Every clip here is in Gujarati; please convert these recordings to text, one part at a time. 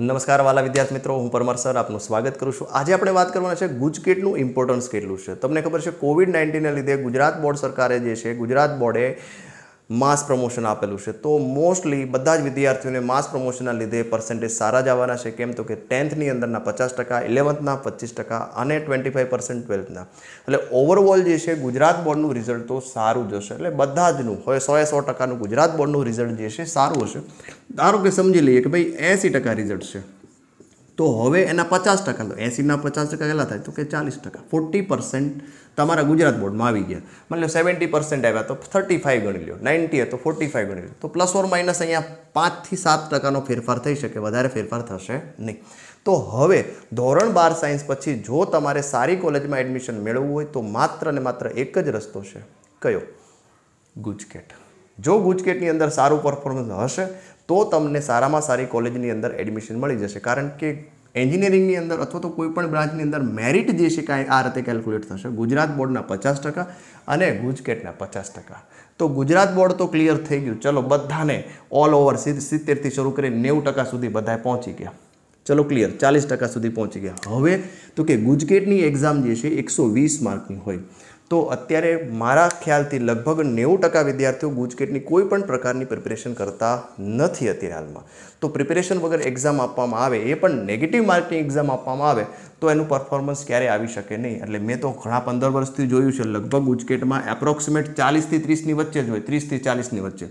નમસ્કાર વાલા વિદ્યાર્થી મિત્રો હું પરમાર સર આપનું સ્વાગત કરું છું આજે આપણે વાત કરવાના છે ગુજકેટનું ઇમ્પોર્ટન્સ કેટલું છે તમને ખબર છે કોવિડ નાઇન્ટીનને લીધે ગુજરાત બોર્ડ સરકારે જે છે ગુજરાત બોર્ડે માસ પ્રમોશન આપેલું છે તો મોસ્ટલી બધા જ વિદ્યાર્થીઓને માસ પ્રમોશનના લીધે પર્સન્ટેજ સારા જ આવવાના છે કેમ તો કે ટેન્થની અંદરના પચાસ ટકા ઇલેવન્થના પચીસ ટકા અને ટ્વેન્ટી ફાઇવ પર્સન્ટ ટ્વેલ્થના એટલે ઓવરઓલ જે છે ગુજરાત બોર્ડનું રિઝલ્ટ તો સારું જ હશે એટલે બધા જનું હવે સોએ સો ટકાનું ગુજરાત બોર્ડનું રિઝલ્ટ જે છે સારું હશે ધારો કે સમજી લઈએ કે ભાઈ એંસી ટકા રિઝલ્ટ છે તો હવે એના પચાસ ટકા તો એંસીના પચાસ ટકા કેટલા થાય તો કે ચાલીસ ટકા ફોર્ટી પર્સન્ટ તમારા ગુજરાત બોર્ડમાં આવી ગયા માની લો સેવન્ટી પર્સન્ટ આવ્યા તો થર્ટી ફાઇવ ગણી લો નાઇન્ટી તો ફોર્ટી ફાઇવ ગણી લો તો પ્લસ ઓર માઇનસ અહીંયા પાંચથી સાત ટકાનો ફેરફાર થઈ શકે વધારે ફેરફાર થશે નહીં તો હવે ધોરણ બાર સાયન્સ પછી જો તમારે સારી કોલેજમાં એડમિશન મેળવવું હોય તો માત્ર ને માત્ર એક જ રસ્તો છે કયો ગુજકેટ જો ગુજકેટની અંદર સારું પરફોર્મન્સ હશે તો તમને સારામાં સારી કોલેજની અંદર એડમિશન મળી જશે કારણ કે એન્જિનિયરિંગની અંદર અથવા તો કોઈપણ બ્રાન્ચની અંદર મેરિટ જે છે કાંઈ આ રીતે કેલ્ક્યુલેટ થશે ગુજરાત બોર્ડના પચાસ ટકા અને ગુજકેટના પચાસ ટકા તો ગુજરાત બોર્ડ તો ક્લિયર થઈ ગયું ચલો બધાને ઓલ ઓવર સિત્તેરથી શરૂ કરીને નેવું ટકા સુધી બધાએ પહોંચી ગયા ચલો ક્લિયર ચાલીસ ટકા સુધી પહોંચી ગયા હવે તો કે ગુજકેટની એક્ઝામ જે છે એકસો વીસ માર્કની હોય તો અત્યારે મારા ખ્યાલથી લગભગ નેવું ટકા વિદ્યાર્થીઓ ગુજકેટની કોઈ પણ પ્રકારની પ્રિપેરેશન કરતા નથી અત્યારે હાલમાં તો પ્રિપેરેશન વગર એક્ઝામ આપવામાં આવે એ પણ નેગેટિવ માર્કની એક્ઝામ આપવામાં આવે તો એનું પરફોર્મન્સ ક્યારે આવી શકે નહીં એટલે મેં તો ઘણા પંદર વર્ષથી જોયું છે લગભગ ગુજકેટમાં એપ્રોક્સિમેટ ચાલીસથી ત્રીસની વચ્ચે જ હોય ત્રીસથી ચાલીસની વચ્ચે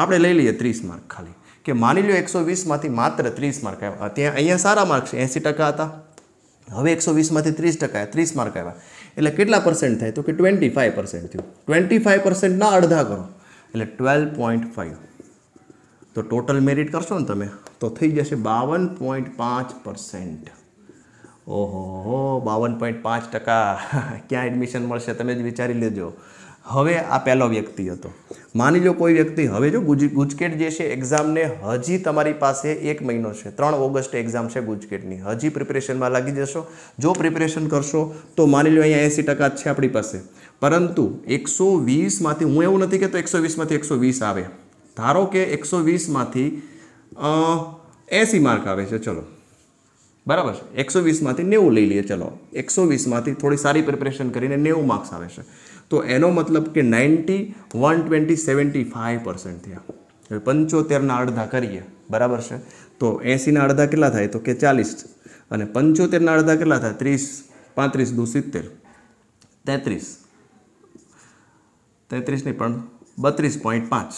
આપણે લઈ લઈએ ત્રીસ માર્ક ખાલી કે માની લો એકસો વીસમાંથી માત્ર ત્રીસ માર્ક આવ્યા ત્યાં અહીંયા સારા માર્ક્સ એંસી ટકા હતા હવે એકસો વીસમાંથી ત્રીસ ટકા ત્રીસ માર્ક આવ્યા એટલે કેટલા પર્સન્ટ થાય તો કે ટ્વેન્ટી ફાઇવ પર્સન્ટ થયું ટ્વેન્ટી ફાઇવ પર્સન્ટના અડધા કરો એટલે ટ્વેલ્વ પોઈન્ટ ફાઈવ તો ટોટલ મેરિટ કરશો ને તમે તો થઈ જશે બાવન પોઈન્ટ પાંચ પર્સન્ટ ઓહો બાવન પોઈન્ટ પાંચ ટકા ક્યાં એડમિશન મળશે તમે જ વિચારી લેજો હવે આ પહેલો વ્યક્તિ હતો માની લો કોઈ વ્યક્તિ હવે જો ગુજ ગુજકેટ જે છે એક્ઝામને હજી તમારી પાસે એક મહિનો છે ત્રણ ઓગસ્ટે એક્ઝામ છે ગુજકેટની હજી પ્રિપરેશનમાં લાગી જશો જો પ્રિપરેશન કરશો તો માની લો અહીંયા એંસી ટકા છે આપણી પાસે પરંતુ એકસો વીસમાંથી હું એવું નથી કહેતો એકસો વીસમાંથી એકસો વીસ આવે ધારો કે એકસો વીસમાંથી એસી માર્ક આવે છે ચલો બરાબર છે એકસો વીસમાંથી નેવું લઈ લઈએ ચલો એકસો વીસમાંથી થોડી સારી પ્રિપરેશન કરીને નેવું માર્ક્સ આવે છે તો એનો મતલબ કે ninety one twenty seventy five percent થયા પંચોતેરના અડધા કરીએ બરાબર છે તો એંસીના અડધા કેટલા થાય તો કે ચાલીસ અને પંચોતેરના અડધા કેટલા થાય ત્રીસ પાંત્રીસ દુ સિત્તેર તેત્રીસ નહીં પણ બત્રીસ પોઈન્ટ પાંચ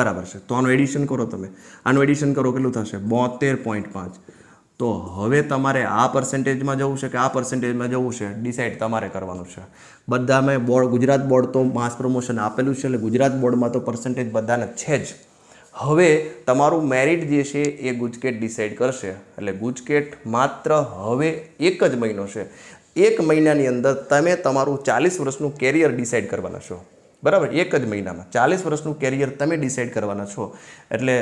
બરાબર છે તો આનું એડિશન કરો તમે આનું એડિશન કરો કેટલું થશે બોતેર પોઈન્ટ પાંચ તો હવે તમારે આ પર્સન્ટેજમાં જવું છે કે આ પર્સન્ટેજમાં જવું છે ડિસાઇડ તમારે કરવાનું છે બધા મેં બોર્ડ ગુજરાત બોર્ડ તો માસ પ્રમોશન આપેલું છે એટલે ગુજરાત બોર્ડમાં તો પર્સન્ટેજ બધાને છે જ હવે તમારું મેરિટ જે છે એ ગુજકેટ ડિસાઇડ કરશે એટલે ગુજકેટ માત્ર હવે એક જ મહિનો છે એક મહિનાની અંદર તમે તમારું ચાલીસ વર્ષનું કેરિયર ડિસાઇડ કરવાના છો બરાબર એક જ મહિનામાં ચાલીસ વર્ષનું કેરિયર તમે ડિસાઇડ કરવાના છો એટલે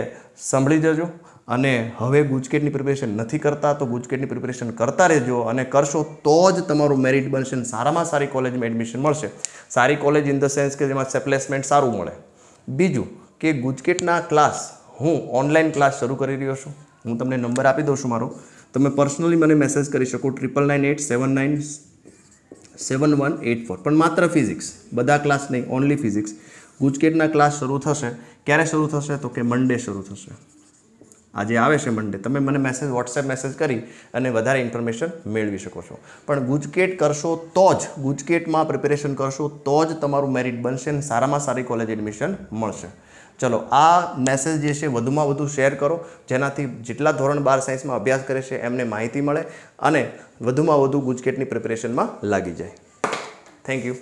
સાંભળી જજો અને હવે ગુજકેટની પ્રિપેરેશન નથી કરતા તો ગુજકેટની પ્રિપેરેશન કરતા રહેજો અને કરશો તો જ તમારું મેરિટ બનશે સારામાં સારી કોલેજમાં એડમિશન મળશે સારી કોલેજ ઇન ધ સેન્સ કે જેમાં સેપ્લેસમેન્ટ સારું મળે બીજું કે ગુજકેટના ક્લાસ હું ઓનલાઈન ક્લાસ શરૂ કરી રહ્યો છું હું તમને નંબર આપી દઉં છું મારો તમે પર્સનલી મને મેસેજ કરી શકો triple nine eight seven nine seven one eight four પણ માત્ર ફિઝિક્સ બધા ક્લાસ નહીં ઓનલી ફિઝિક્સ ગુજકેટના ક્લાસ શરૂ થશે ક્યારે શરૂ થશે તો કે મંડે શરૂ થશે આજે આવે છે મંડે તમે મને મેસેજ વોટ્સએપ મેસેજ કરી અને વધારે ઇન્ફોર્મેશન મેળવી શકો છો પણ ગુજકેટ કરશો તો જ ગુજકેટમાં પ્રિપેરેશન કરશો તો જ તમારું મેરિટ બનશે અને સારામાં સારી કોલેજ એડમિશન મળશે ચલો આ મેસેજ જે છે વધુમાં વધુ શેર કરો જેનાથી જેટલા ધોરણ બાર સાયન્સમાં અભ્યાસ કરે છે એમને માહિતી મળે અને વધુમાં વધુ ગુજકેટની પ્રિપેરેશનમાં લાગી જાય થેન્ક યુ